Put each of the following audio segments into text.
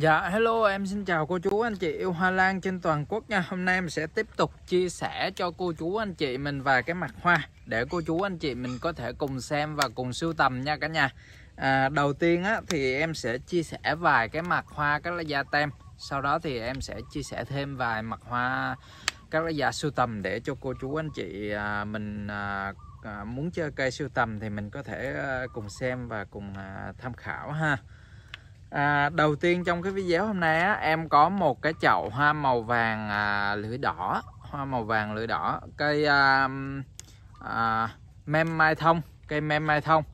Dạ hello em xin chào cô chú anh chị yêu hoa lan trên toàn quốc nha Hôm nay em sẽ tiếp tục chia sẻ cho cô chú anh chị mình vài cái mặt hoa Để cô chú anh chị mình có thể cùng xem và cùng sưu tầm nha cả nhà à, Đầu tiên á, thì em sẽ chia sẻ vài cái mặt hoa các lá da tem Sau đó thì em sẽ chia sẻ thêm vài mặt hoa các loại da sưu tầm Để cho cô chú anh chị à, mình à, à, muốn chơi cây sưu tầm thì mình có thể à, cùng xem và cùng à, tham khảo ha À, đầu tiên trong cái video hôm nay á, em có một cái chậu hoa màu vàng à, lưỡi đỏ hoa màu vàng lưỡi đỏ cây à, à, mem mai thông cây mem mai thông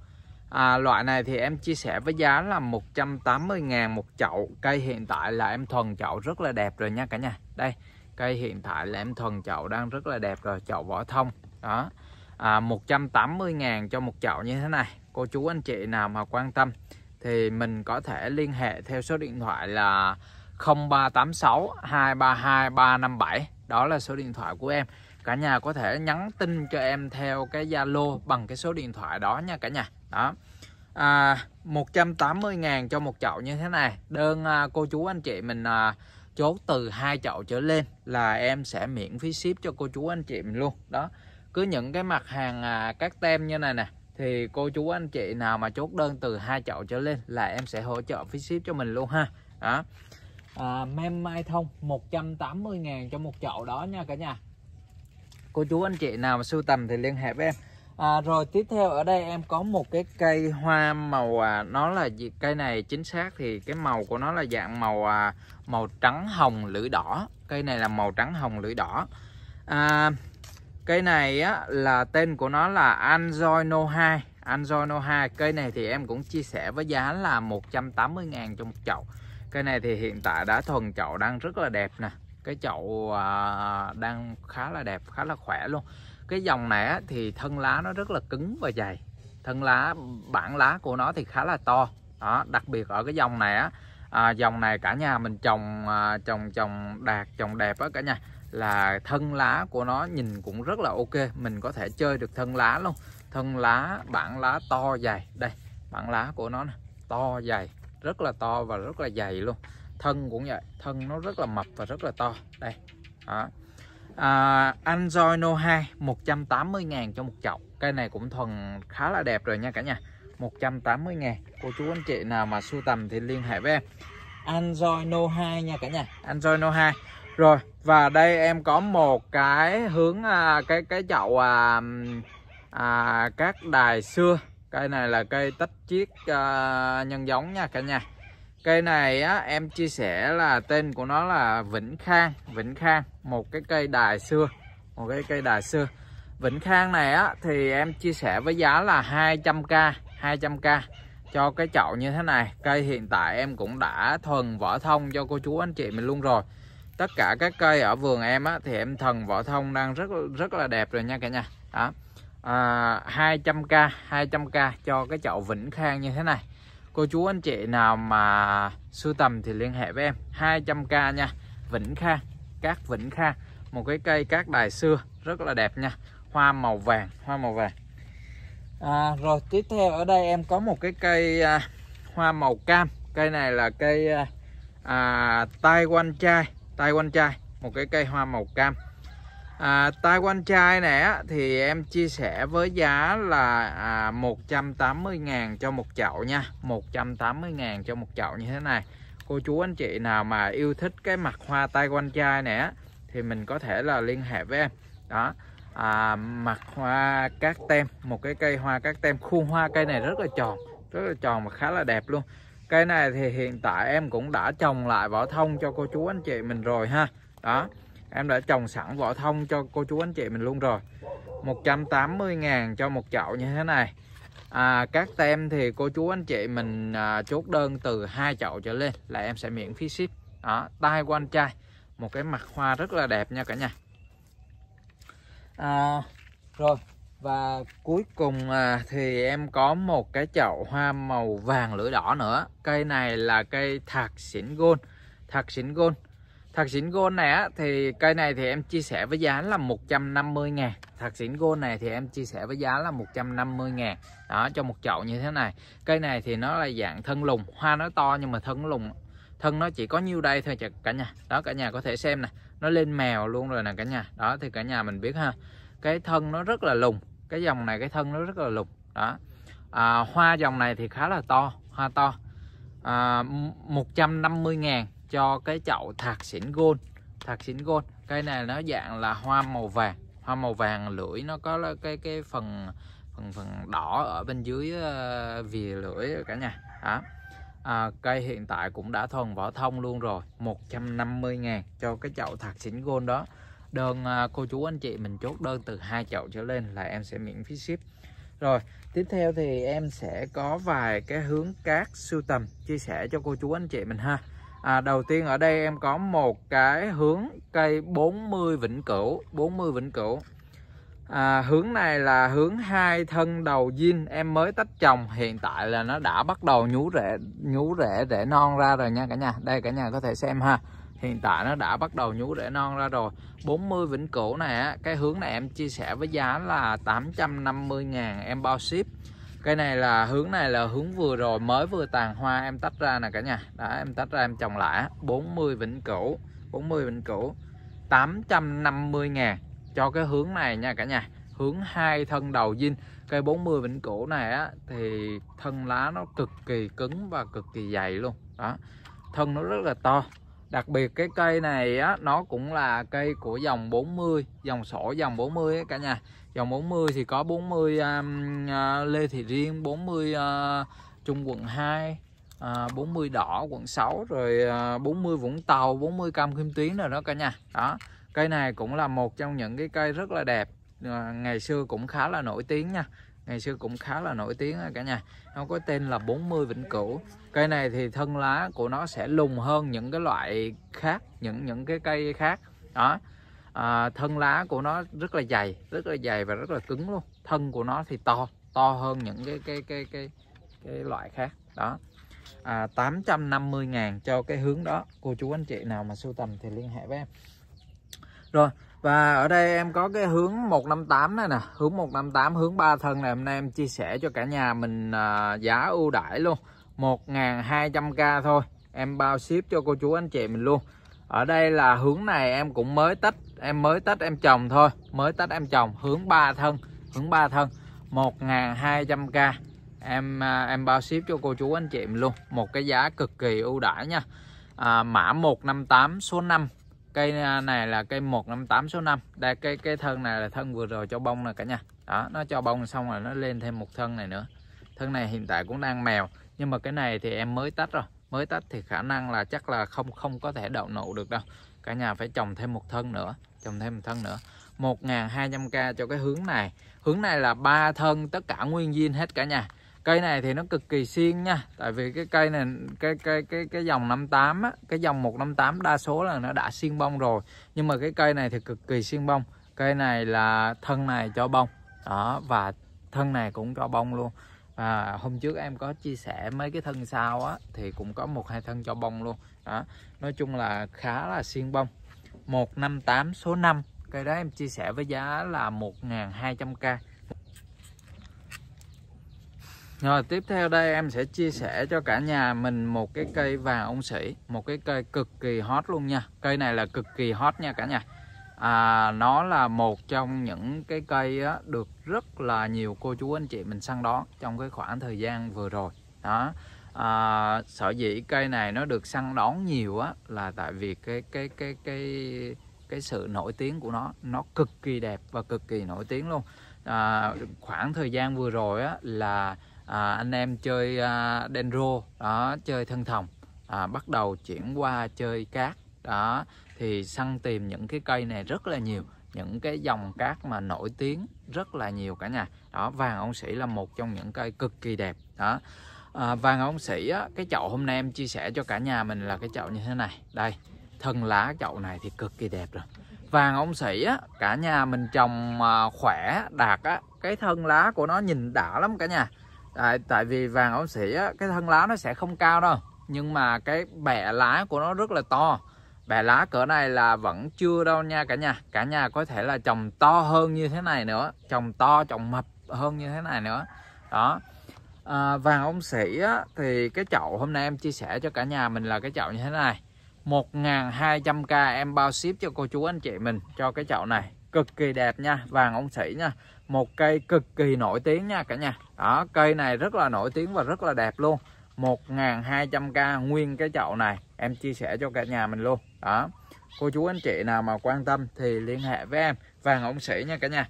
à, loại này thì em chia sẻ với giá là 180.000 một chậu cây hiện tại là em thuần chậu rất là đẹp rồi nha cả nhà đây cây hiện tại là em thuần chậu đang rất là đẹp rồi chậu vỏ thông đó à, 180.000 cho một chậu như thế này cô chú anh chị nào mà quan tâm thì mình có thể liên hệ theo số điện thoại là 0386 232 357 đó là số điện thoại của em cả nhà có thể nhắn tin cho em theo cái Zalo bằng cái số điện thoại đó nha cả nhà đó à, 180 ngàn cho một chậu như thế này đơn à, cô chú anh chị mình à, chốt từ hai chậu trở lên là em sẽ miễn phí ship cho cô chú anh chị mình luôn đó cứ những cái mặt hàng à, các tem như này nè thì cô chú anh chị nào mà chốt đơn từ hai chậu trở lên là em sẽ hỗ trợ phí ship cho mình luôn ha đó à, mem mai thông 180 ngàn cho một chậu đó nha cả nhà cô chú anh chị nào mà sưu tầm thì liên hệ với em à, rồi tiếp theo ở đây em có một cái cây hoa màu à, nó là cây này chính xác thì cái màu của nó là dạng màu à, màu trắng hồng lưỡi đỏ cây này là màu trắng hồng lưỡi đỏ à, Cây này á, là tên của nó là Android No 2 Android No 2 Cây này thì em cũng chia sẻ với giá là 180 ngàn cho một chậu Cây này thì hiện tại đã thuần chậu đang rất là đẹp nè Cái chậu à, đang khá là đẹp, khá là khỏe luôn Cái dòng này á, thì thân lá nó rất là cứng và dày Thân lá, bản lá của nó thì khá là to đó, Đặc biệt ở cái dòng này á, à, dòng này cả nhà mình trồng à, trồng trồng đạt trồng đẹp á cả nhà là thân lá của nó nhìn cũng rất là ok mình có thể chơi được thân lá luôn thân lá bản lá to dày đây bản lá của nó này, to dày rất là to và rất là dày luôn thân cũng vậy thân nó rất là mập và rất là to đây đó. À, Anzoino 2 180 ngàn cho một chậu cây này cũng thuần khá là đẹp rồi nha cả nhà 180 ngàn cô chú anh chị nào mà sưu tầm thì liên hệ với em Anzoino 2 nha cả nhà Anzoino 2 rồi và đây em có một cái hướng à, cái cái chậu à, à, các đài xưa cây này là cây tách chiết à, nhân giống nha cả nhà cây này á, em chia sẻ là tên của nó là Vĩnh Khang Vĩnh Khang một cái cây đài xưa một cái cây đài xưa Vĩnh Khang này á thì em chia sẻ với giá là 200k 200k cho cái chậu như thế này cây hiện tại em cũng đã thuần vỏ thông cho cô chú anh chị mình luôn rồi tất cả các cây ở vườn em á, thì em thần vỏ thông đang rất rất là đẹp rồi nha cả nhà đó à, 200k 200k cho cái chậu Vĩnh Khang như thế này cô chú anh chị nào mà sưu tầm thì liên hệ với em 200k nha Vĩnh Khang cát Vĩnh Khang một cái cây cát đài xưa rất là đẹp nha hoa màu vàng hoa màu vàng à, rồi tiếp theo ở đây em có một cái cây à, hoa màu cam cây này là cây à, à tai quan chai tai quanh chai một cái cây hoa màu cam à, tai quanh chai này thì em chia sẻ với giá là à, 180 ngàn cho một chậu nha 180 ngàn cho một chậu như thế này cô chú anh chị nào mà yêu thích cái mặt hoa tai quanh chai này á, thì mình có thể là liên hệ với em đó à, mặt hoa cát tem một cái cây hoa cát tem khuôn hoa cây này rất là tròn rất là tròn mà khá là đẹp luôn cái này thì hiện tại em cũng đã trồng lại vỏ thông cho cô chú anh chị mình rồi ha đó em đã trồng sẵn vỏ thông cho cô chú anh chị mình luôn rồi 180.000 cho một chậu như thế này à, các tem thì cô chú anh chị mình à, chốt đơn từ hai chậu trở lên là em sẽ miễn phí ship đó tay của anh trai một cái mặt hoa rất là đẹp nha cả nhà à, rồi và cuối cùng à, thì em có một cái chậu hoa màu vàng lưỡi đỏ nữa cây này là cây thạc xỉn gôn thạc xỉn gôn thạc xỉn gôn này á, thì cây này thì em chia sẻ với giá là 150 ngàn thạc xỉn gôn này thì em chia sẻ với giá là 150 ngàn đó cho một chậu như thế này cây này thì nó là dạng thân lùng hoa nó to nhưng mà thân lùng thân nó chỉ có nhiêu đây thôi cả nhà đó cả nhà có thể xem nè nó lên mèo luôn rồi nè cả nhà đó thì cả nhà mình biết ha cái thân nó rất là lùng cái dòng này cái thân nó rất là lục đó à, hoa dòng này thì khá là to hoa to à, 150 ngàn cho cái chậu thạc xỉn gôn thạc xỉn gôn cây này nó dạng là hoa màu vàng hoa màu vàng lưỡi nó có cái cái phần phần phần đỏ ở bên dưới ờ, vìa lưỡi cả nhà đó à, cây hiện tại cũng đã thuần vỏ thông luôn rồi 150 ngàn cho cái chậu thạc xỉn gôn đó đơn à, cô chú anh chị mình chốt đơn từ hai chậu trở lên là em sẽ miễn phí ship rồi tiếp theo thì em sẽ có vài cái hướng cát sưu tầm chia sẻ cho cô chú anh chị mình ha à, đầu tiên ở đây em có một cái hướng cây 40 vĩnh cửu 40 vĩnh cửu à, hướng này là hướng hai thân đầu diên em mới tách trồng hiện tại là nó đã bắt đầu nhú rễ nhú rễ rễ non ra rồi nha cả nhà đây cả nhà có thể xem ha hiện tại nó đã bắt đầu nhú rễ non ra rồi 40 vĩnh cửu này á, cái hướng này em chia sẻ với giá là 850 ngàn em bao ship cây này là hướng này là hướng vừa rồi mới vừa tàn hoa em tách ra nè cả nhà đã em tách ra em trồng lại 40 vĩnh cửu 40 vĩnh cửu 850 ngàn cho cái hướng này nha cả nhà hướng hai thân đầu dinh cây 40 vĩnh cửu này á thì thân lá nó cực kỳ cứng và cực kỳ dày luôn đó thân nó rất là to đặc biệt cái cây này á, nó cũng là cây của dòng 40 dòng sổ dòng 40 ấy cả nhà dòng 40 thì có 40 um, uh, Lê Thị Riêng 40 uh, à, Trung quận 2 uh, 40 đỏ quận 6 rồi uh, à, 40 Vũng Tàu 40 Cam Kim Tuyến rồi đó cả nhà đó cây này cũng là một trong những cái cây rất là đẹp uh, ngày xưa cũng khá là nổi tiếng nha ngày xưa cũng khá là nổi tiếng cả nhà nó có tên là 40 vĩnh cửu cây này thì thân lá của nó sẽ lùng hơn những cái loại khác những những cái cây khác đó à, thân lá của nó rất là dày rất là dày và rất là cứng luôn thân của nó thì to to hơn những cái cái cái cái cái loại khác đó à, 850 ngàn cho cái hướng đó cô chú anh chị nào mà sưu tầm thì liên hệ với em rồi và ở đây em có cái hướng 158 này nè hướng 158 hướng ba thân này hôm nay em chia sẻ cho cả nhà mình à, giá ưu đãi luôn 1.200k thôi em bao ship cho cô chú anh chị mình luôn ở đây là hướng này em cũng mới tách em mới tách em chồng thôi mới tách em chồng hướng ba thân hướng ba thân 1.200k em à, em bao ship cho cô chú anh chị mình luôn một cái giá cực kỳ ưu đãi nha à, mã 158 số 5 cây à, này là cây 158 số 5 đây cái cái thân này là thân vừa rồi cho bông nè cả nhà đó nó cho bông xong rồi nó lên thêm một thân này nữa thân này hiện tại cũng đang mèo nhưng mà cái này thì em mới tách rồi mới tách thì khả năng là chắc là không không có thể đậu nụ được đâu cả nhà phải trồng thêm một thân nữa trồng thêm một thân nữa 1.200k cho cái hướng này hướng này là ba thân tất cả nguyên viên hết cả nhà cây này thì nó cực kỳ xiên nha tại vì cái cây này cái cái cái cái dòng 58 á cái dòng 158 đa số là nó đã xiên bông rồi nhưng mà cái cây này thì cực kỳ xiên bông cây này là thân này cho bông đó và thân này cũng cho bông luôn à, hôm trước em có chia sẻ mấy cái thân sau á thì cũng có một hai thân cho bông luôn đó nói chung là khá là xiên bông 158 số 5 cây đó em chia sẻ với giá là 1.200k rồi tiếp theo đây em sẽ chia sẻ cho cả nhà mình một cái cây vàng ông sĩ Một cái cây cực kỳ hot luôn nha Cây này là cực kỳ hot nha cả nhà à, Nó là một trong những cái cây á, được rất là nhiều cô chú anh chị mình săn đón Trong cái khoảng thời gian vừa rồi đó à, Sở dĩ cây này nó được săn đón nhiều á Là tại vì cái cái cái cái cái sự nổi tiếng của nó Nó cực kỳ đẹp và cực kỳ nổi tiếng luôn à, Khoảng thời gian vừa rồi á là à, anh em chơi à, dendro đó chơi thân thòng à, bắt đầu chuyển qua chơi cát đó thì săn tìm những cái cây này rất là nhiều những cái dòng cát mà nổi tiếng rất là nhiều cả nhà đó vàng ông sĩ là một trong những cây cực kỳ đẹp đó à, vàng ông sĩ á, cái chậu hôm nay em chia sẻ cho cả nhà mình là cái chậu như thế này đây thân lá chậu này thì cực kỳ đẹp rồi vàng ông sĩ á, cả nhà mình trồng à, khỏe đạt á, cái thân lá của nó nhìn đã lắm cả nhà tại tại vì vàng ống sỉ á, cái thân lá nó sẽ không cao đâu nhưng mà cái bẻ lá của nó rất là to bẻ lá cỡ này là vẫn chưa đâu nha cả nhà cả nhà có thể là trồng to hơn như thế này nữa trồng to trồng mập hơn như thế này nữa đó à, vàng ông sỉ á, thì cái chậu hôm nay em chia sẻ cho cả nhà mình là cái chậu như thế này 1.200k em bao ship cho cô chú anh chị mình cho cái chậu này cực kỳ đẹp nha vàng ông sĩ nha một cây cực kỳ nổi tiếng nha cả nhà đó cây này rất là nổi tiếng và rất là đẹp luôn 1.200k nguyên cái chậu này em chia sẻ cho cả nhà mình luôn đó cô chú anh chị nào mà quan tâm thì liên hệ với em vàng ông sĩ nha cả nhà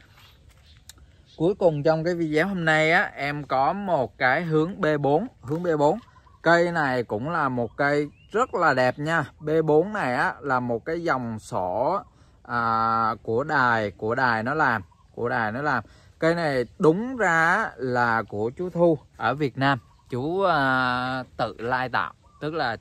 cuối cùng trong cái video hôm nay á em có một cái hướng B4 hướng B4 cây này cũng là một cây rất là đẹp nha B4 này á là một cái dòng sổ à, của đài của đài nó làm của đài nó làm cây này đúng ra là của chú thu ở việt nam chú à, tự lai tạo tức là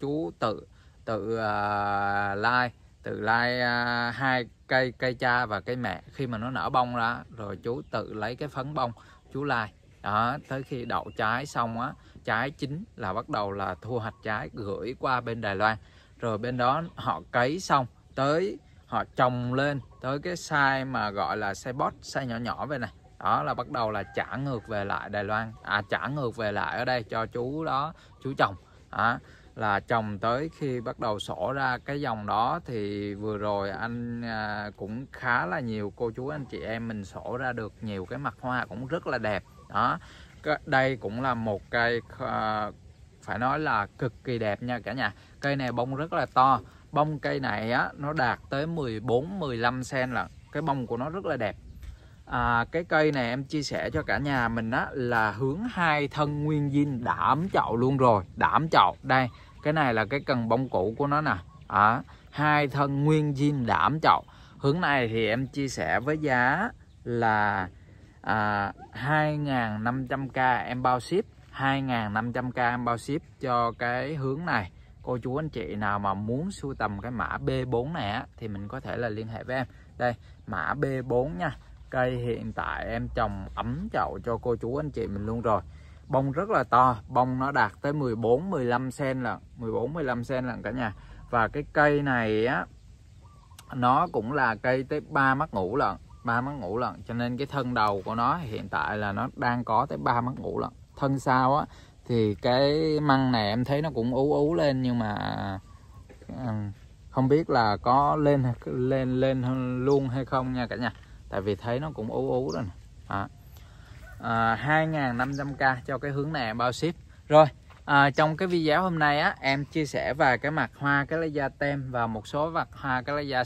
chú tự tự à, lai tự lai à, hai cây cây cha và cây mẹ khi mà nó nở bông ra rồi chú tự lấy cái phấn bông chú lai đó tới khi đậu trái xong á trái chín là bắt đầu là thu hoạch trái gửi qua bên Đài Loan rồi bên đó họ cấy xong tới họ trồng lên tới cái size mà gọi là size bot size nhỏ nhỏ về này đó là bắt đầu là trả ngược về lại Đài Loan à trả ngược về lại ở đây cho chú đó chú trồng đó, là trồng tới khi bắt đầu sổ ra cái dòng đó thì vừa rồi anh à, cũng khá là nhiều cô chú anh chị em mình sổ ra được nhiều cái mặt hoa cũng rất là đẹp đó đây cũng là một cây à, phải nói là cực kỳ đẹp nha cả nhà cây này bông rất là to bông cây này á nó đạt tới 14 15 cm là cái bông của nó rất là đẹp à, cái cây này em chia sẻ cho cả nhà mình á là hướng hai thân nguyên dinh đảm chậu luôn rồi đảm chậu đây cái này là cái cần bông cũ của nó nè à, hai thân nguyên dinh đảm chậu hướng này thì em chia sẻ với giá là à, 2.500k em bao ship 2.500k em bao ship cho cái hướng này cô chú anh chị nào mà muốn sưu tầm cái mã B4 này á thì mình có thể là liên hệ với em đây mã B4 nha cây hiện tại em trồng ấm chậu cho cô chú anh chị mình luôn rồi bông rất là to bông nó đạt tới 14 15 cm là 14 15 cm là cả nhà và cái cây này á nó cũng là cây tới ba mắt ngủ lận ba mắt ngủ lận cho nên cái thân đầu của nó hiện tại là nó đang có tới ba mắt ngủ lận thân sau á thì cái măng này em thấy nó cũng ú ú lên nhưng mà ờ, không biết là có lên lên lên luôn hay không nha cả nhà tại vì thấy nó cũng ú ú rồi nè à. à, 2.500k cho cái hướng này em bao ship rồi à, trong cái video hôm nay á em chia sẻ về cái mặt hoa cái lá da tem và một số vật hoa cái lá da